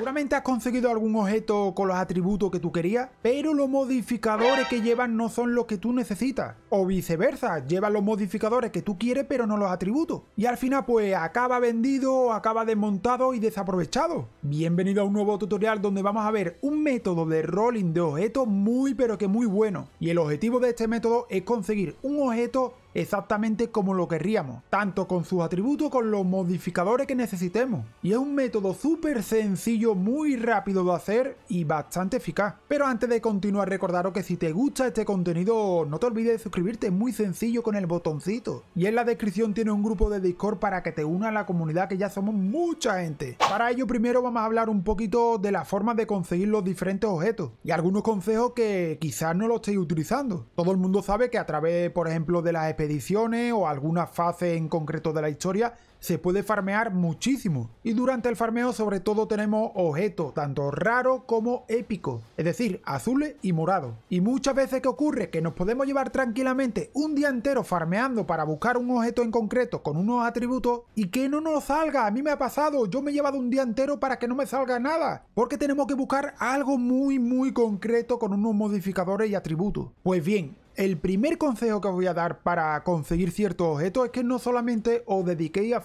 Seguramente has conseguido algún objeto con los atributos que tú querías, pero los modificadores que llevan no son los que tú necesitas. O viceversa, llevan los modificadores que tú quieres pero no los atributos. Y al final pues acaba vendido, acaba desmontado y desaprovechado. Bienvenido a un nuevo tutorial donde vamos a ver un método de rolling de objetos muy pero que muy bueno. Y el objetivo de este método es conseguir un objeto exactamente como lo querríamos, tanto con sus atributos con los modificadores que necesitemos. Y es un método súper sencillo, muy rápido de hacer y bastante eficaz. Pero antes de continuar recordaros que si te gusta este contenido no te olvides de suscribirte, muy sencillo con el botoncito. Y en la descripción tiene un grupo de Discord para que te una a la comunidad que ya somos mucha gente. Para ello primero vamos a hablar un poquito de la forma de conseguir los diferentes objetos y algunos consejos que quizás no lo estéis utilizando. Todo el mundo sabe que a través por ejemplo de las expediciones o alguna fase en concreto de la historia se puede farmear muchísimo. Y durante el farmeo sobre todo tenemos objetos, tanto raro como épico es decir, azules y morados. Y muchas veces que ocurre que nos podemos llevar tranquilamente un día entero farmeando para buscar un objeto en concreto con unos atributos y que no nos salga. A mí me ha pasado, yo me he llevado un día entero para que no me salga nada, porque tenemos que buscar algo muy muy concreto con unos modificadores y atributos. Pues bien, el primer consejo que voy a dar para conseguir cierto objeto es que no solamente os dediquéis a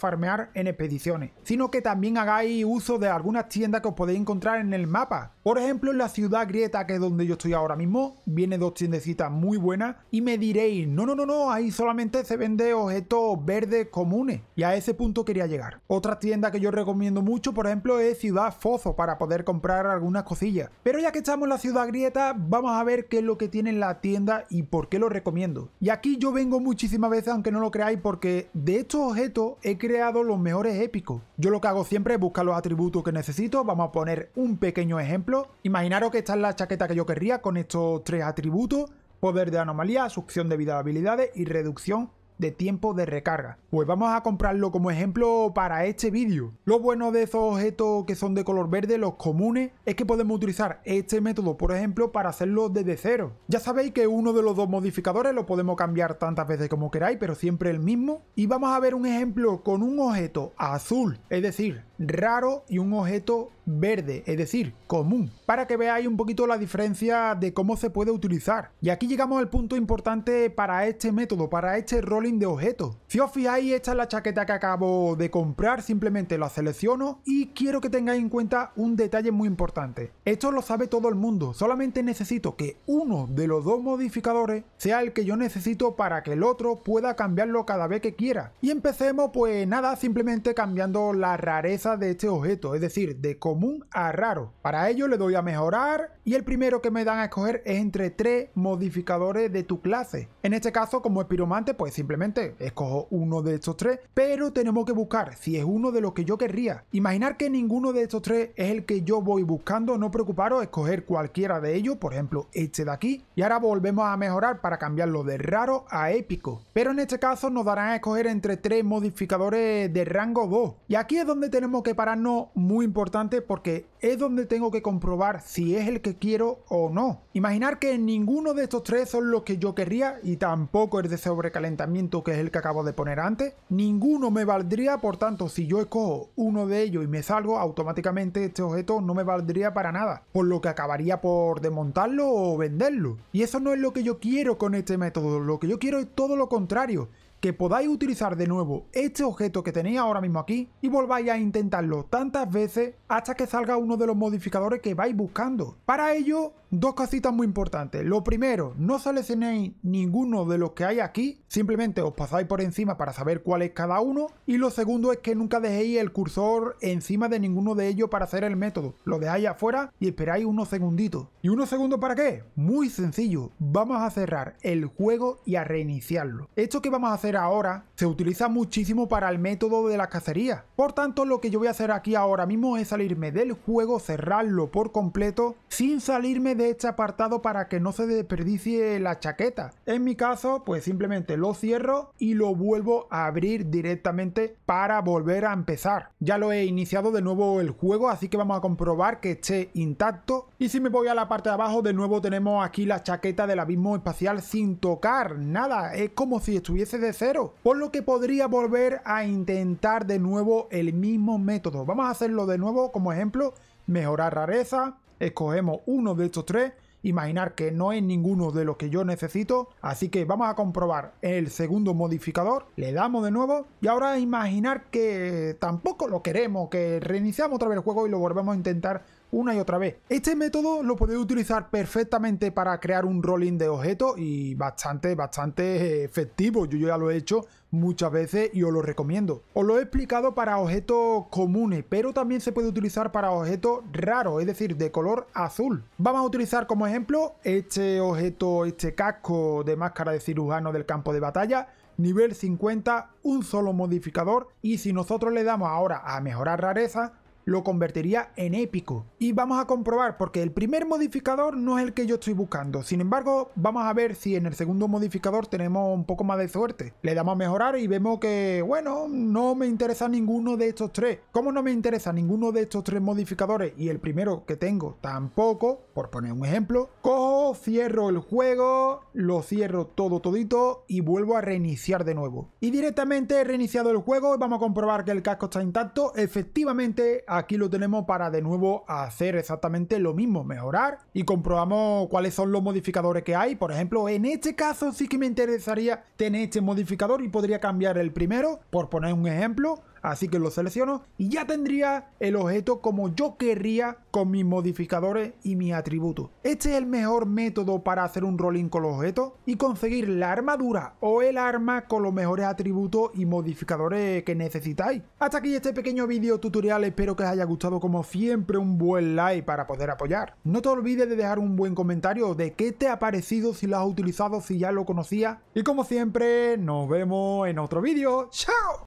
en expediciones, sino que también hagáis uso de algunas tiendas que os podéis encontrar en el mapa. Por ejemplo, en la ciudad grieta, que es donde yo estoy ahora mismo, viene dos tiendecitas muy buenas y me diréis, no, no, no, no, ahí solamente se vende objetos verdes comunes. Y a ese punto quería llegar. Otra tienda que yo recomiendo mucho, por ejemplo, es Ciudad Fozo, para poder comprar algunas cosillas. Pero ya que estamos en la ciudad grieta, vamos a ver qué es lo que tiene la tienda y por qué lo recomiendo. Y aquí yo vengo muchísimas veces, aunque no lo creáis, porque de estos objetos he creado los mejores épicos Yo lo que hago siempre es buscar los atributos que necesito. Vamos a poner un pequeño ejemplo. Imaginaros que esta es la chaqueta que yo querría con estos tres atributos. Poder de anomalía, succión de vida de habilidades y reducción de tiempo de recarga. Pues vamos a comprarlo como ejemplo para este vídeo. Lo bueno de esos objetos que son de color verde, los comunes, es que podemos utilizar este método, por ejemplo, para hacerlo desde cero. Ya sabéis que uno de los dos modificadores lo podemos cambiar tantas veces como queráis, pero siempre el mismo. Y vamos a ver un ejemplo con un objeto azul, es decir, raro y un objeto verde, es decir, común, para que veáis un poquito la diferencia de cómo se puede utilizar. Y aquí llegamos al punto importante para este método, para este rolling de objetos. Si os fijáis, esta es la chaqueta que acabo de comprar, simplemente la selecciono y quiero que tengáis en cuenta un detalle muy importante. Esto lo sabe todo el mundo, solamente necesito que uno de los dos modificadores sea el que yo necesito para que el otro pueda cambiarlo cada vez que quiera. Y empecemos pues nada, simplemente cambiando la rareza de este objeto, es decir, de común a raro. Para ello le doy a mejorar y el primero que me dan a escoger es entre tres modificadores de tu clase. En este caso, como espiromante pues simplemente escojo uno de estos tres, pero tenemos que buscar si es uno de los que yo querría. Imaginar que ninguno de estos tres es el que yo voy buscando, no preocuparos, escoger cualquiera de ellos, por ejemplo este de aquí, y ahora volvemos a mejorar para cambiarlo de raro a épico. Pero en este caso nos darán a escoger entre tres modificadores de rango 2, y aquí es donde tenemos que para no muy importante porque es donde tengo que comprobar si es el que quiero o no. Imaginar que ninguno de estos tres son los que yo querría y tampoco el de sobrecalentamiento que es el que acabo de poner antes. Ninguno me valdría, por tanto, si yo escojo uno de ellos y me salgo, automáticamente este objeto no me valdría para nada, por lo que acabaría por desmontarlo o venderlo. Y eso no es lo que yo quiero con este método, lo que yo quiero es todo lo contrario que podáis utilizar de nuevo este objeto que tenéis ahora mismo aquí y volváis a intentarlo tantas veces hasta que salga uno de los modificadores que vais buscando. Para ello Dos casitas muy importantes. Lo primero, no seleccionéis ninguno de los que hay aquí, simplemente os pasáis por encima para saber cuál es cada uno. Y lo segundo es que nunca dejéis el cursor encima de ninguno de ellos para hacer el método. Lo dejáis afuera y esperáis unos segunditos. ¿Y unos segundos para qué? Muy sencillo, vamos a cerrar el juego y a reiniciarlo. Esto que vamos a hacer ahora se utiliza muchísimo para el método de la cacería. Por tanto, lo que yo voy a hacer aquí ahora mismo es salirme del juego, cerrarlo por completo, sin salirme de este apartado para que no se desperdicie la chaqueta. En mi caso, pues simplemente lo cierro y lo vuelvo a abrir directamente para volver a empezar. Ya lo he iniciado de nuevo el juego, así que vamos a comprobar que esté intacto. Y si me voy a la parte de abajo, de nuevo tenemos aquí la chaqueta del abismo espacial sin tocar nada. Es como si estuviese de cero. Por lo que podría volver a intentar de nuevo el mismo método. Vamos a hacerlo de nuevo como ejemplo. Mejorar rareza, escogemos uno de estos tres imaginar que no es ninguno de los que yo necesito, así que vamos a comprobar el segundo modificador, le damos de nuevo y ahora imaginar que tampoco lo queremos, que reiniciamos otra vez el juego y lo volvemos a intentar una y otra vez. Este método lo podéis utilizar perfectamente para crear un rolling de objetos y bastante, bastante efectivo. Yo ya lo he hecho muchas veces y os lo recomiendo. Os lo he explicado para objetos comunes, pero también se puede utilizar para objetos raros, es decir, de color azul. Vamos a utilizar como ejemplo este objeto, este casco de máscara de cirujano del campo de batalla, nivel 50, un solo modificador y si nosotros le damos ahora a mejorar rareza, lo convertiría en épico. Y vamos a comprobar porque el primer modificador no es el que yo estoy buscando. Sin embargo, vamos a ver si en el segundo modificador tenemos un poco más de suerte. Le damos a mejorar y vemos que, bueno, no me interesa ninguno de estos tres. Como no me interesa ninguno de estos tres modificadores y el primero que tengo tampoco, por poner un ejemplo, cojo cierro el juego, lo cierro todo todito y vuelvo a reiniciar de nuevo. Y directamente he reiniciado el juego, vamos a comprobar que el casco está intacto. Efectivamente, aquí lo tenemos para de nuevo hacer exactamente lo mismo, mejorar y comprobamos cuáles son los modificadores que hay. Por ejemplo, en este caso sí que me interesaría tener este modificador y podría cambiar el primero, por poner un ejemplo Así que lo selecciono y ya tendría el objeto como yo querría con mis modificadores y mis atributos. Este es el mejor método para hacer un rolling con los objetos y conseguir la armadura o el arma con los mejores atributos y modificadores que necesitáis. Hasta aquí este pequeño vídeo tutorial, espero que os haya gustado como siempre un buen like para poder apoyar. No te olvides de dejar un buen comentario de qué te ha parecido, si lo has utilizado, si ya lo conocías. Y como siempre, nos vemos en otro vídeo. ¡Chao!